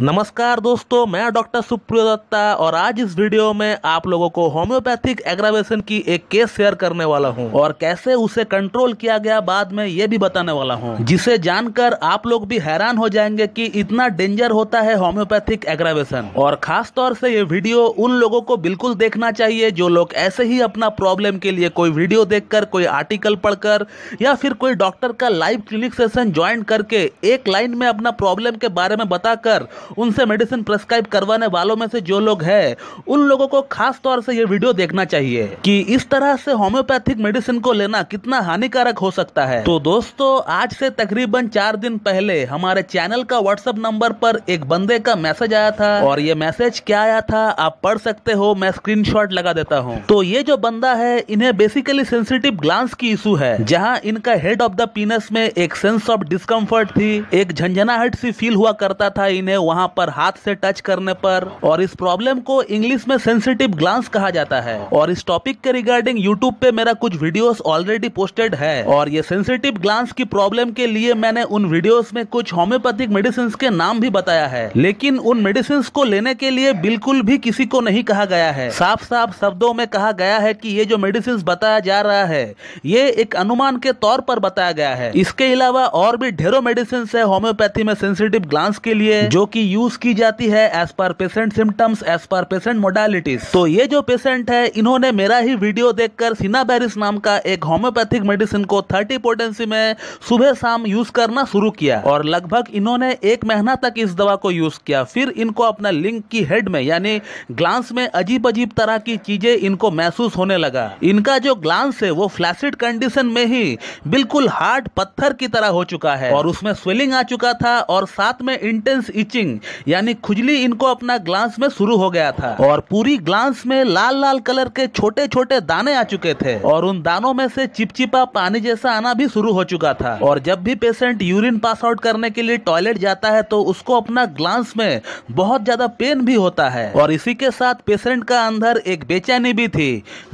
नमस्कार दोस्तों मैं डॉक्टर सुप्रियो दत्ता और आज इस वीडियो में आप लोगों को होम्योपैथिक एग्रावेशन की एक केस शेयर करने वाला हूं और कैसे उसे कंट्रोल किया गया बाद में ये भी बताने वाला हूं जिसे जानकर आप लोग भी हैरान हो जाएंगे कि इतना डेंजर होता है होम्योपैथिक एग्रावेशन और खास तौर से ये वीडियो उन लोगों को बिल्कुल देखना चाहिए जो लोग ऐसे ही अपना प्रॉब्लम के लिए कोई वीडियो कर कोई आर्टिकल पढ़कर या फिर कोई डॉक्टर का लाइव क्लिनिक सेशन ज्वाइन करके एक लाइन में अपना प्रॉब्लम के बारे में बताकर उनसे मेडिसिन प्रेस्क्राइब करवाने वालों में से जो लोग हैं उन लोगों को खास तौर से ये वीडियो देखना चाहिए कि इस तरह से होम्योपैथिक मेडिसिन को लेना कितना हानिकारक हो सकता है तो दोस्तों आज से तकरीबन चार दिन पहले हमारे चैनल का व्हाट्सएप नंबर पर एक बंदे का मैसेज आया था और ये मैसेज क्या आया था आप पढ़ सकते हो मैं स्क्रीन लगा देता हूँ तो ये जो बंदा है इन्हें बेसिकली सेंसिटिव ग्लांस की इशू है जहाँ इनका हेड ऑफ द पीनस में एक सेंस ऑफ डिस्कम्फर्ट थी एक झंझनाहट सी फील हुआ करता था इन्हें वहां पर हाथ से टच करने पर और इस प्रॉब्लम को इंग्लिश में सेंसिटिव ग्लांस कहा जाता है और इस टॉपिक के रिगार्डिंग यूट्यूब पे मेरा कुछ वीडियोस ऑलरेडी पोस्टेड है और ये सेंसिटिव ग्लांस की प्रॉब्लम के लिए मैंने उन वीडियोस में कुछ होम्योपैथिक मेडिसिन के नाम भी बताया है लेकिन उन मेडिसिन को लेने के लिए बिल्कुल भी किसी को नहीं कहा गया है साफ साफ शब्दों में कहा गया है कि ये जो मेडिसिन बताया जा रहा है ये एक अनुमान के तौर पर बताया गया है इसके अलावा और भी ढेरों मेडिसिन है होम्योपैथी में सेंसिटिव ग्लांस के लिए जो की की यूज की जाती है as per patient symptoms as per patient modalities तो ये जो पेशेंट है इन्होंने मेरा ही वीडियो देखकर सिनाबेरिस नाम का एक होम्योपैथिक मेडिसिन को थर्टी पोटेंसी में सुबह शाम यूज करना शुरू किया और लगभग इन्होंने एक महीना तक इस दवा को यूज किया फिर इनको अपना लिंग की हेड में यानी ग्लांस में अजीब अजीब तरह की चीजें इनको महसूस होने लगा इनका जो ग्लांस है वो फ्लैसिड कंडीशन में ही बिल्कुल हार्ड पत्थर की तरह हो चुका है और उसमें स्वेलिंग आ चुका था और साथ में इंटेंस इचिंग स्टार्टिंग यानी खुजली इनको अपना ग्लांस में शुरू हो गया था और पूरी ग्लांस में लाल लाल कलर के छोटे छोटे दाने आ चुके थे और उन दानों में से चिपचिपा पानी जैसा आना भी शुरू हो चुका था और जब भी पेशेंट यूरिन पास आउट करने के लिए टॉयलेट जाता है तो उसको अपना ग्लांस में बहुत ज्यादा पेन भी होता है और इसी के साथ पेशेंट का अंदर एक बेचैनी भी थी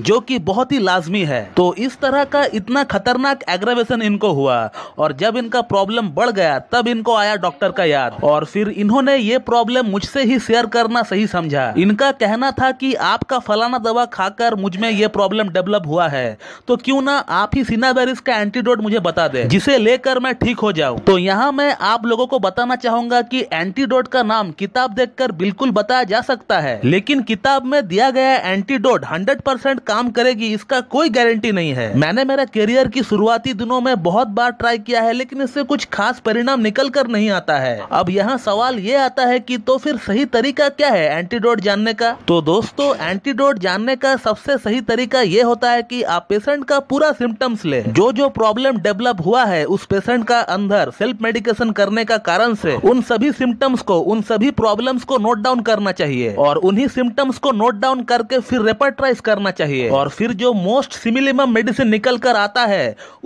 जो कि बहुत ही लाजमी है तो इस तरह का इतना खतरनाक एग्रेवेशन इनको हुआ और जब इनका प्रॉब्लम बढ़ गया तब इनको आया डॉक्टर का याद और फिर इन्होंने ने ये प्रॉब्लम मुझसे ही शेयर करना सही समझा इनका कहना था कि आपका फलाना दवा खाकर मुझ में ये प्रॉब्लम डेवलप हुआ है तो क्यों ना आप ही सिनाबेरिस का एंटीडोट मुझे बता दे जिसे लेकर मैं ठीक हो जाऊँ तो यहाँ मैं आप लोगों को बताना चाहूंगा कि एंटीडोट का नाम किताब देखकर बिल्कुल बताया जा सकता है लेकिन किताब में दिया गया एंटीडोट हंड्रेड परसेंट काम करेगी इसका कोई गारंटी नहीं है मैंने मेरे करियर की शुरुआती दिनों में बहुत बार ट्राई किया है लेकिन इससे कुछ खास परिणाम निकल कर नहीं आता है अब यहाँ सवाल ये आता है कि तो फिर सही तरीका क्या है एंटीडोट जानने का तो दोस्तों एंटीडोट जानने का सबसे सही तरीका ये होता है कि आप पेशेंट का पूरा सिम्टम्स ले जो जो प्रॉब्लम डेवलप हुआ है उस पेशेंट का अंदर सेल्फ मेडिकेशन करने का कारण से उन सभी सिम्टम्स को उन सभी प्रॉब्लम्स को नोट डाउन करना चाहिए और उन्ही सिम्टम्स को नोट डाउन करके फिर रेपरट्राइज करना चाहिए और फिर जो मोस्ट सिमिलिम मेडिसिन निकल कर आता है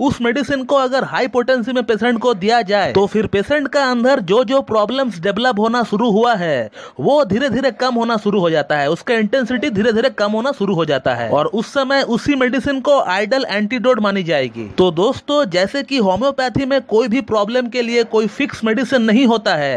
उस मेडिसिन को अगर हाई पोटेंसी में पेशेंट को दिया जाए तो फिर पेशेंट का अंदर जो जो प्रॉब्लम्स डेवलप होना शुरू हुआ है वो धीरे धीरे कम होना शुरू हो जाता है उसका इंटेंसिटी धीरे धीरे कम होना शुरू हो जाता है और उस समय उसी मेडिसिन को आइडल एंटीडोट मानी जाएगी तो दोस्तों जैसे कि होम्योपैथी में कोई भी प्रॉब्लम के लिए कोई फिक्स मेडिसिन नहीं होता है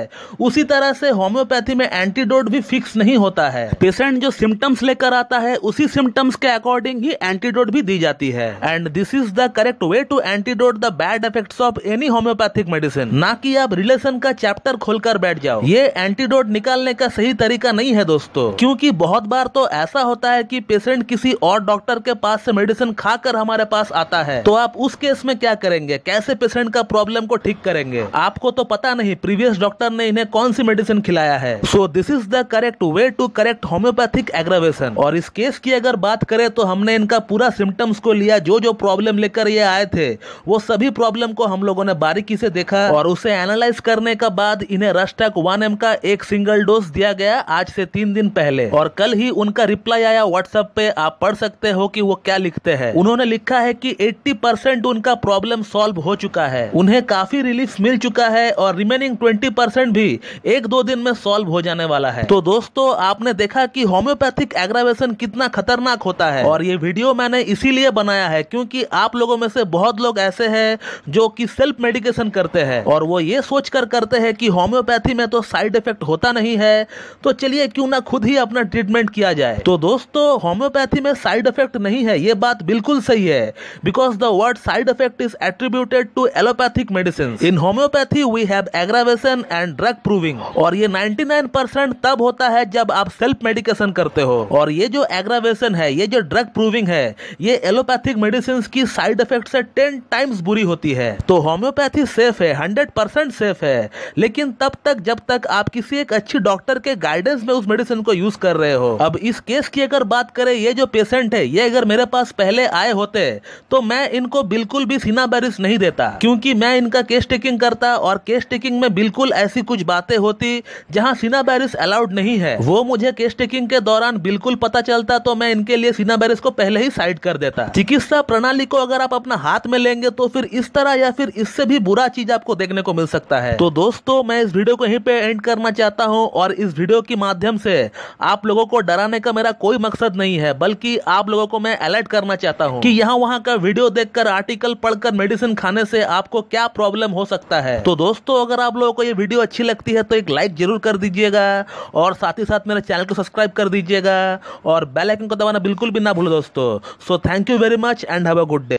उसी तरह से होम्योपैथी में एंटीडोट भी फिक्स नहीं होता है पेशेंट जो सिम्टम्स लेकर आता है उसी सिम्टम्स के अकॉर्डिंग ही एंटीडोट भी दी जाती है and this is the correct way to antidote the bad effects of any homeopathic medicine ना कि आप रिलेशन का चैप्टर खोलकर बैठ जाओ ये ये एंटीडोट निकालने का सही तरीका नहीं है दोस्तों क्योंकि बहुत बार तो ऐसा होता है कि पेशेंट किसी और डॉक्टर के पास से मेडिसिन खाकर हमारे पास आता है तो आप उस केस में क्या करेंगे कैसे पेशेंट का प्रॉब्लम को ठीक करेंगे आपको तो पता नहीं प्रीवियस डॉक्टर ने इन्हें कौन सी मेडिसिन खिलाया है so this is the correct way to correct homeopathic aggravation और इस केस की अगर बात करें तो हमने इनका पूरा सिम्टम्स को लिया जो जो प्रॉब्लम लेकर ये आए थे वो सभी प्रॉब्लम को हम लोगों ने बारीकी से देखा और उसे एनालाइज करने का बाद इन्हें रस्टैक वन वन एम का एक सिंगल डोज दिया गया आज से तीन दिन पहले और कल ही उनका रिप्लाई आया व्हाट्सएप पे आप पढ़ सकते हो कि वो क्या लिखते हैं उन्होंने लिखा है कि 80 परसेंट उनका प्रॉब्लम सॉल्व हो चुका है उन्हें काफी रिलीफ मिल चुका है और रिमेनिंग 20 परसेंट भी एक दो दिन में सॉल्व हो जाने वाला है तो दोस्तों आपने देखा की होम्योपैथिक एग्रावेशन कितना खतरनाक होता है और ये वीडियो मैंने इसीलिए बनाया है क्यूँकी आप लोगों में से बहुत लोग ऐसे है जो की सेल्फ मेडिकेशन करते हैं और वो ये सोच कर करते हैं कि होम्योपैथी में तो साइड इफेक्ट होता नहीं है तो चलिए क्यों ना खुद ही अपना ट्रीटमेंट किया जाए तो दोस्तों होम्योपैथी में साइड इफेक्ट नहीं है ये बात बिल्कुल सही है because the word side effect is attributed to allopathic medicine in homeopathy we have aggravation and drug proving और ये 99% तब होता है जब आप सेल्फ मेडिकेशन करते हो और ये जो एग्रावेशन है ये जो ड्रग प्रूविंग है ये एलोपैथिक मेडिसिन की साइड इफेक्ट से टेन टाइम्स बुरी होती है तो होम्योपैथी सेफ है हंड्रेड परसेंट सेफ है लेकिन तब तक जब तक तक आप किसी एक अच्छी डॉक्टर के गाइडेंस में उस मेडिसिन को यूज कर रहे हो अब इस केस की अगर बात करें ये जो पेशेंट है ये अगर मेरे पास पहले आए होते तो मैं इनको बिल्कुल भी सीना बारिश नहीं देता क्योंकि मैं इनका केस टेकिंग करता और केस टेकिंग में बिल्कुल ऐसी कुछ बातें होती जहाँ सीना बारिश अलाउड नहीं है वो मुझे केस टेकिंग के दौरान बिल्कुल पता चलता तो मैं इनके लिए सीना बैरिस को पहले ही साइड कर देता चिकित्सा प्रणाली को अगर आप अपना हाथ में लेंगे तो फिर इस तरह या फिर इससे भी बुरा चीज आपको देखने को मिल सकता है तो दोस्तों मैं इस वीडियो को यहीं पे एंड करना चाहता हूं और इस वीडियो के माध्यम से आप लोगों को डराने का मेरा कोई मकसद नहीं है बल्कि आप लोगों को मैं अलर्ट करना चाहता हूं कि यहां वहां का वीडियो देखकर आर्टिकल पढ़कर मेडिसिन खाने से आपको क्या प्रॉब्लम हो सकता है तो दोस्तों अगर आप लोगों को ये वीडियो अच्छी लगती है तो एक लाइक जरूर कर दीजिएगा और साथ ही साथ मेरे चैनल को सब्सक्राइब कर दीजिएगा और बेलाइकन को दबाना बिल्कुल भी ना भूलो दोस्तों so thank you very much and have a good day